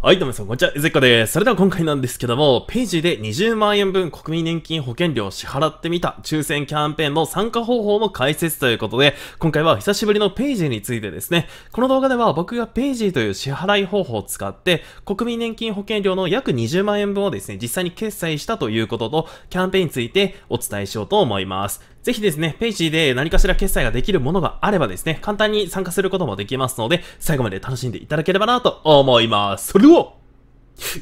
はい、どうもさん、こんにちは。えずっこです。それでは今回なんですけども、ページで20万円分国民年金保険料を支払ってみた抽選キャンペーンの参加方法の解説ということで、今回は久しぶりのページについてですね、この動画では僕がページという支払い方法を使って、国民年金保険料の約20万円分をですね、実際に決済したということと、キャンペーンについてお伝えしようと思います。ぜひですね、ページで何かしら決済ができるものがあればですね、簡単に参加することもできますので、最後まで楽しんでいただければなと思います。るわ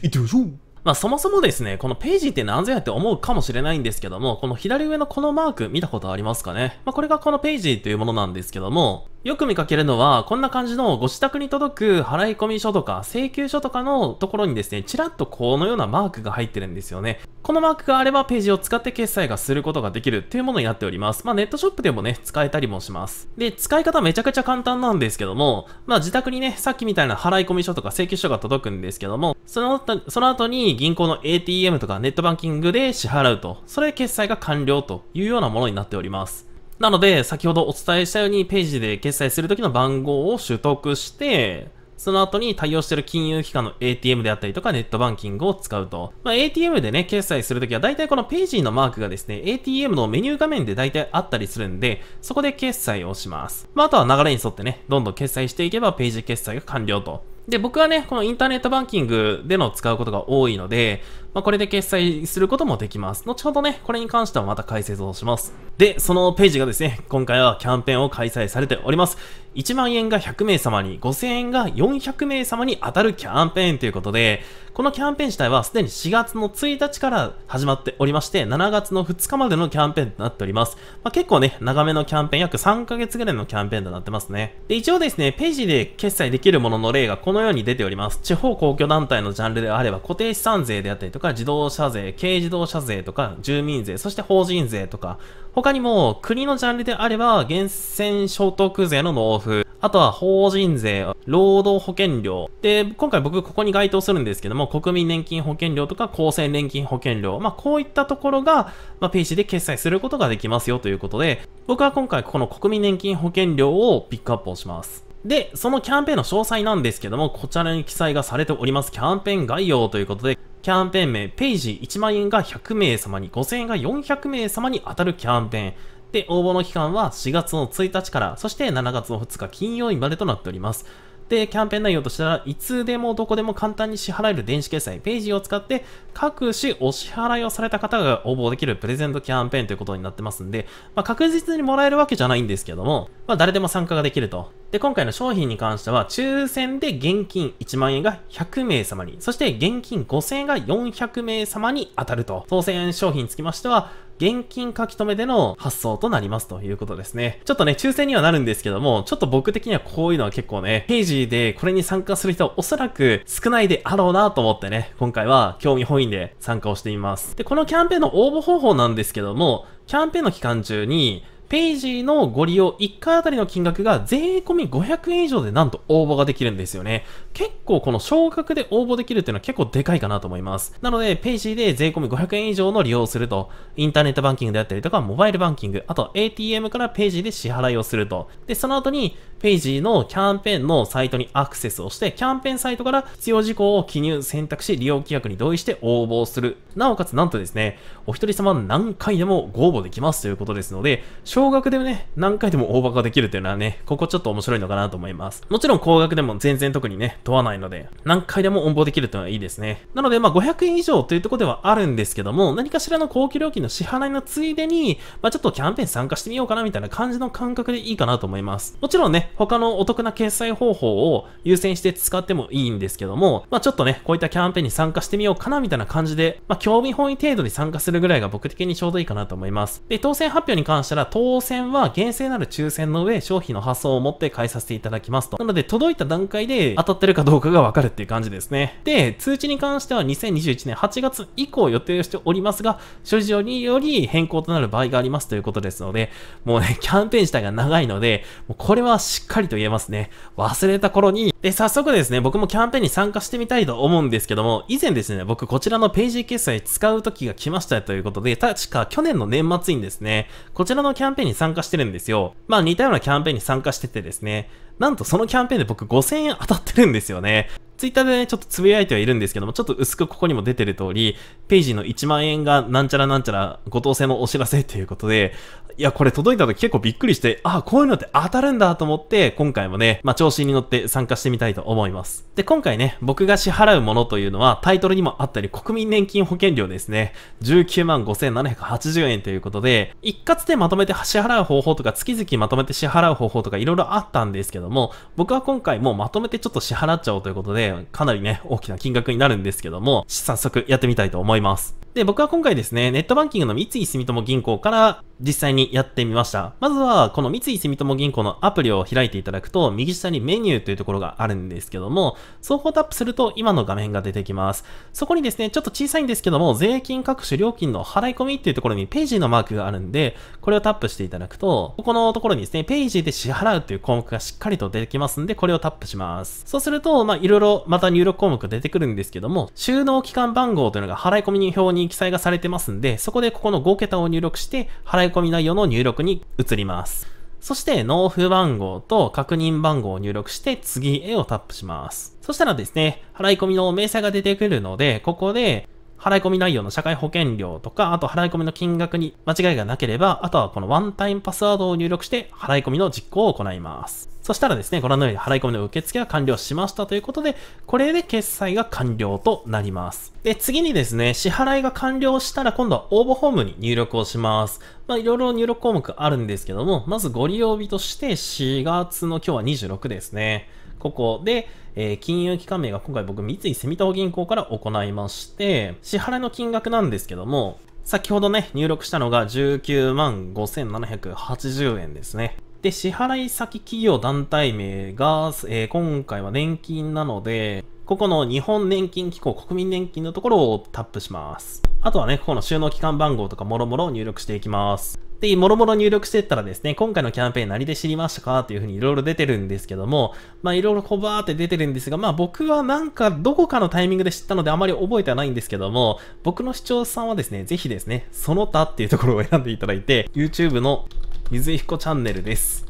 行ってみましょうまあそもそもですね、このページって何ぞやって思うかもしれないんですけども、この左上のこのマーク見たことありますかねまあこれがこのページというものなんですけども、よく見かけるのは、こんな感じのご自宅に届く払込書とか請求書とかのところにですね、ちらっとこのようなマークが入ってるんですよね。このマークがあればページを使って決済がすることができるっていうものになっております。まあネットショップでもね、使えたりもします。で、使い方めちゃくちゃ簡単なんですけども、まあ自宅にね、さっきみたいな払込書とか請求書が届くんですけども、その後、その後に銀行の ATM とかネットバンキングで支払うと、それで決済が完了というようなものになっております。なので、先ほどお伝えしたように、ページで決済するときの番号を取得して、その後に対応している金融機関の ATM であったりとかネットバンキングを使うと。まあ、ATM でね、決済するときは大体このページのマークがですね、ATM のメニュー画面で大体あったりするんで、そこで決済をします。まあ、あとは流れに沿ってね、どんどん決済していけばページ決済が完了と。で、僕はね、このインターネットバンキングでの使うことが多いので、まあ、これで決済することもできます。後ほどね、これに関してはまた解説をします。で、そのページがですね、今回はキャンペーンを開催されております。1万円が100名様に、5000円が400名様に当たるキャンペーンということで、このキャンペーン自体はすでに4月の1日から始まっておりまして、7月の2日までのキャンペーンとなっております。まあ、結構ね、長めのキャンペーン、約3ヶ月ぐらいのキャンペーンとなってますね。で、一応ですね、ページで決済できるものの例がこのように出ております。地方公共団体のジャンルであれば、固定資産税であったりとか、自動車税、軽自動車税とか、住民税、そして法人税とか、他にも、国のジャンルであれば、源泉所得税の納付、あとは法人税、労働保険料。で、今回僕ここに該当するんですけども、国民年金保険料とか厚生年金保険料、まあこういったところが、まあ PC で決済することができますよということで、僕は今回この国民年金保険料をピックアップをします。で、そのキャンペーンの詳細なんですけども、こちらに記載がされておりますキャンペーン概要ということで、キャンペーン名、ページ1万円が100名様に、5000円が400名様に当たるキャンペーン。で、応募の期間は4月の1日から、そして7月の2日金曜日までとなっております。で、キャンペーン内容としては、いつでもどこでも簡単に支払える電子決済、ページを使って、各種お支払いをされた方が応募できるプレゼントキャンペーンということになってますんで、まあ、確実にもらえるわけじゃないんですけども、まあ、誰でも参加ができると。で、今回の商品に関しては、抽選で現金1万円が100名様に、そして現金5000円が400名様に当たると。当選商品につきましては、現金書き留めでの発送となりますということですね。ちょっとね、抽選にはなるんですけども、ちょっと僕的にはこういうのは結構ね、ペ時ジでこれに参加する人はおそらく少ないであろうなと思ってね、今回は興味本位で参加をしてみます。で、このキャンペーンの応募方法なんですけども、キャンペーンの期間中に、ページのご利用1回あたりの金額が税込み500円以上でなんと応募ができるんですよね。結構この少額で応募できるっていうのは結構でかいかなと思います。なので、ページで税込み500円以上の利用をすると、インターネットバンキングであったりとか、モバイルバンキング、あと ATM からページで支払いをすると。で、その後に、ページのキャンペーンのサイトにアクセスをして、キャンペーンサイトから必要事項を記入、選択し、利用規約に同意して応募する。なおかつ、なんとですね、お一人様何回でもご応募できますということですので、少額でね、何回でも大箱ができるっていうのはね、ここちょっと面白いのかなと思います。もちろん高額でも全然特にね、問わないので、何回でも応募できるっていうのはいいですね。なので、まあ、500円以上というところではあるんですけども、何かしらの高級料金の支払いのついでに、まあ、ちょっとキャンペーン参加してみようかなみたいな感じの感覚でいいかなと思います。もちろんね、他のお得な決済方法を優先して使ってもいいんですけども、まあ、ちょっとね、こういったキャンペーンに参加してみようかなみたいな感じで、まあ、興味本位程度に参加するぐらいが僕的にちょうどいいかなと思います。で、当選発表に関しては、当選は厳正なる抽選の上、商品の発送をもって返させていただきますと。なので、届いた段階で当たってるかどうかがわかるっていう感じですね。で、通知に関しては2021年8月以降予定をしておりますが、諸事情により変更となる場合がありますということですので、もうね、キャンペーン自体が長いので、もうこれはしっかりと言えますね。忘れた頃にで、早速ですね、僕もキャンペーンに参加してみたいと思うんですけども、以前ですね、僕こちらのページ決済使う時が来ましたということで、確か去年の年末にですね、こちらのキャンペーンに参加してるんですよ。まあ似たようなキャンペーンに参加しててですね、なんとそのキャンペーンで僕5000円当たってるんですよね。ツイッターでね、ちょっとつぶやいてはいるんですけども、ちょっと薄くここにも出てる通り、ページの1万円がなんちゃらなんちゃらご当選のお知らせということで、いや、これ届いた時結構びっくりして、あ、こういうのって当たるんだと思って、今回もね、まあ、調子に乗って参加してみたいと思います。で、今回ね、僕が支払うものというのは、タイトルにもあったり、国民年金保険料ですね。19万5780円ということで、一括でまとめて支払う方法とか、月々まとめて支払う方法とか、いろいろあったんですけども、僕は今回もうまとめてちょっと支払っちゃおうということで、かなりね、大きな金額になるんですけども、早速やってみたいと思います。で、僕は今回ですね、ネットバンキングの三井住友銀行から、実際にやってみました。まずは、この三井住友銀行のアプリを開いていただくと、右下にメニューというところがあるんですけども、双方タップすると今の画面が出てきます。そこにですね、ちょっと小さいんですけども、税金各種料金の払い込みっていうところにページのマークがあるんで、これをタップしていただくと、ここのところにですね、ページで支払うという項目がしっかりと出てきますんで、これをタップします。そうすると、まいろいろまた入力項目が出てくるんですけども、収納期間番号というのが払い込み表に記載がされてますんで、そこでここの5桁を入力して、払い込み内容の入力に移ります。そして納付番号と確認番号を入力して次へをタップします。そしたらですね、払い込みの明細が出てくるので、ここで払い込み内容の社会保険料とか、あと払い込みの金額に間違いがなければ、あとはこのワンタイムパスワードを入力して払い込みの実行を行います。そしたらですね、ご覧のように払い込みの受付が完了しましたということで、これで決済が完了となります。で、次にですね、支払いが完了したら今度は応募フォームに入力をします。まあ、いろいろ入力項目あるんですけども、まずご利用日として4月の今日は26ですね。ここで、えー、金融機関名が今回僕、三井住友銀行から行いまして、支払いの金額なんですけども、先ほどね、入力したのが19万5780円ですね。で、支払い先企業団体名が、えー、今回は年金なので、ここの日本年金機構国民年金のところをタップします。あとはね、ここの収納期間番号とかもろもろ入力していきます。で、もろもろ入力していったらですね、今回のキャンペーン何で知りましたかというふうにいろいろ出てるんですけども、まあいろいろこばーって出てるんですが、まあ僕はなんかどこかのタイミングで知ったのであまり覚えてはないんですけども、僕の視聴さんはですね、ぜひですね、その他っていうところを選んでいただいて、YouTube の水彦チャンネルです。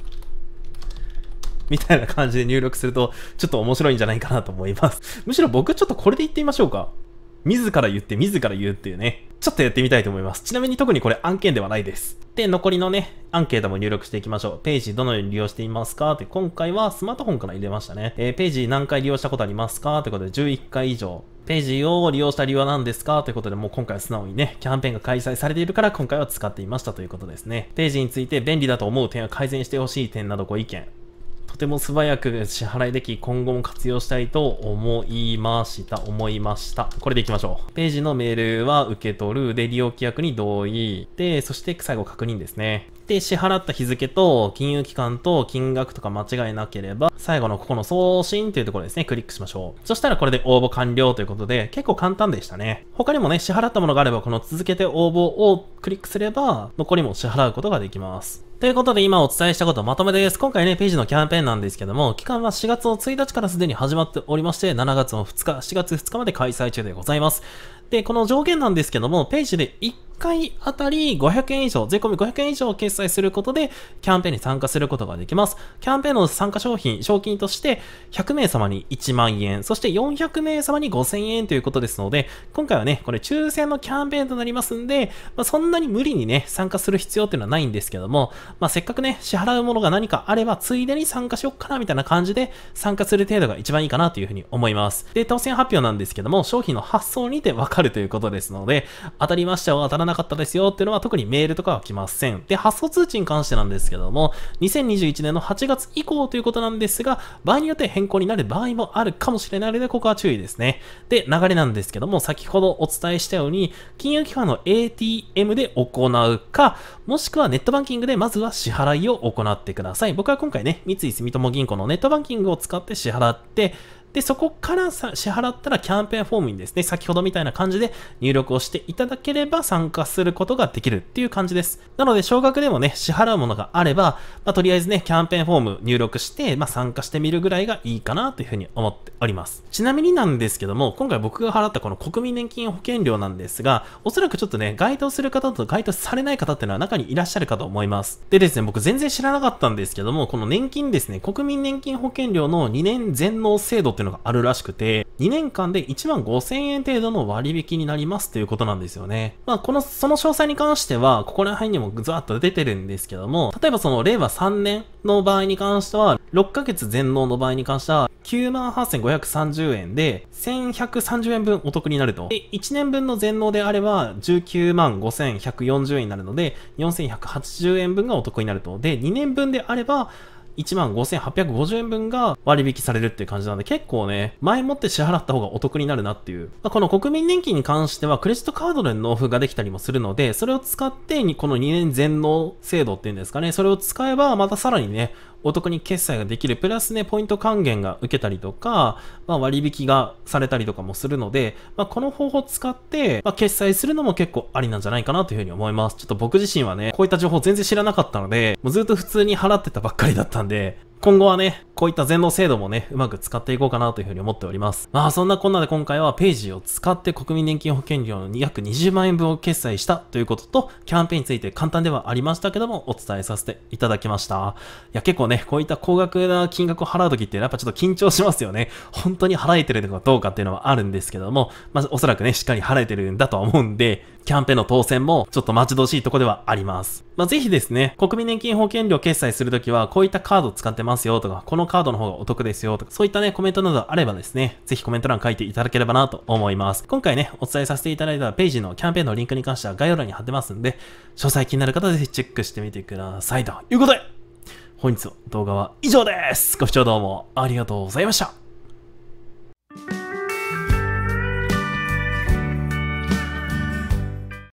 みたいな感じで入力すると、ちょっと面白いんじゃないかなと思います。むしろ僕ちょっとこれで言ってみましょうか。自ら言って、自ら言うっていうね。ちょっとやってみたいと思います。ちなみに特にこれ案件ではないです。で、残りのね、アンケートも入力していきましょう。ページどのように利用していますかって、今回はスマートフォンから入れましたね。えー、ページ何回利用したことありますかということで11回以上。ページを利用した理由は何ですかということで、もう今回は素直にね、キャンペーンが開催されているから今回は使っていましたということですね。ページについて便利だと思う点や改善してほしい点などご意見。とても素早く支払いでき、今後も活用したいと思いました。思いました。これでいきましょう。ページのメールは受け取る。で、利用規約に同意。で、そして最後確認ですね。で、支払った日付と金融機関と金額とか間違いなければ、最後のここの送信というところですね、クリックしましょう。そしたらこれで応募完了ということで、結構簡単でしたね。他にもね、支払ったものがあれば、この続けて応募をクリックすれば、残りも支払うことができます。ということで今お伝えしたことまとめです。今回ね、ページのキャンペーンなんですけども、期間は4月の1日からすでに始まっておりまして、7月の2日、4月2日まで開催中でございます。で、この条件なんですけども、ページで1回あたり500円以上、税込み500円以上を決済することで、キャンペーンに参加することができます。キャンペーンの参加商品、賞金として、100名様に1万円、そして400名様に5000円ということですので、今回はね、これ抽選のキャンペーンとなりますんで、まあ、そんなに無理にね、参加する必要っていうのはないんですけども、まあ、せっかくね、支払うものが何かあれば、ついでに参加しよっかな、みたいな感じで、参加する程度が一番いいかなというふうに思います。で、当選発表なんですけども、商品の発送にてわかるということですので、当たりましたよ、当たらなかったですよ、っていうのは特にメールとかは来ません。で、発送通知に関してなんですけども、2021年の8月以降ということなんですが、場合によって変更になる場合もあるかもしれないので、ここは注意ですね。で、流れなんですけども、先ほどお伝えしたように、金融機関の ATM で行うか、もしくはネットバンキングでまずずは支払いを行ってください。僕は今回ね、三井住友銀行のネットバンキングを使って支払って、で、そこからさ支払ったらキャンペーンフォームにですね、先ほどみたいな感じで入力をしていただければ参加することができるっていう感じです。なので、少額でもね、支払うものがあれば、まあ、とりあえずね、キャンペーンフォーム入力して、まあ、参加してみるぐらいがいいかなというふうに思っております。ちなみになんですけども、今回僕が払ったこの国民年金保険料なんですが、おそらくちょっとね、該当する方と該当されない方っていうのは中にいらっしゃるかと思います。でですね、僕全然知らなかったんですけども、この年金ですね、国民年金保険料の2年全納制度っていうのがあるらしくて、2年間で1万5千円程度の割引になりますということなんですよね。まあ、この、その詳細に関しては、ここら辺にもザーッと出てるんですけども、例えばその令和3年の場合に関しては、6ヶ月全納の場合に関しては、98,530円で、1130円分お得になると。で、1年分の全納であれば、195,140円になるので、4180円分がお得になると。で、2年分であれば、15,850円分が割引されるっていう感じなんで、結構ね、前もって支払った方がお得になるなっていう。まあ、この国民年金に関しては、クレジットカードでの納付ができたりもするので、それを使って、この2年全納制度っていうんですかね、それを使えば、またさらにね、お得に決済ができる。プラスね、ポイント還元が受けたりとか、まあ、割引がされたりとかもするので、まあ、この方法を使って、まあ、決済するのも結構ありなんじゃないかなというふうに思います。ちょっと僕自身はね、こういった情報全然知らなかったので、もうずっと普通に払ってたばっかりだったんで、今後はね、こういった全能制度もね、うまく使っていこうかなというふうに思っております。まあそんなこんなで今回はページを使って国民年金保険料の約20万円分を決済したということと、キャンペーンについて簡単ではありましたけども、お伝えさせていただきました。いや結構ね、こういった高額な金額を払うときってやっぱちょっと緊張しますよね。本当に払えてるのかどうかっていうのはあるんですけども、まあおそらくね、しっかり払えてるんだとは思うんで、キャンペーンの当選もちょっと待ち遠しいとこではあります。まあ、ぜひですね、国民年金保険料決済するときは、こういったカード使ってますよとか、このカードの方がお得ですよとか、そういったね、コメントなどあればですね、ぜひコメント欄書いていただければなと思います。今回ね、お伝えさせていただいたページのキャンペーンのリンクに関しては概要欄に貼ってますんで、詳細気になる方はぜひチェックしてみてください。ということで、本日の動画は以上です。ご視聴どうもありがとうございました。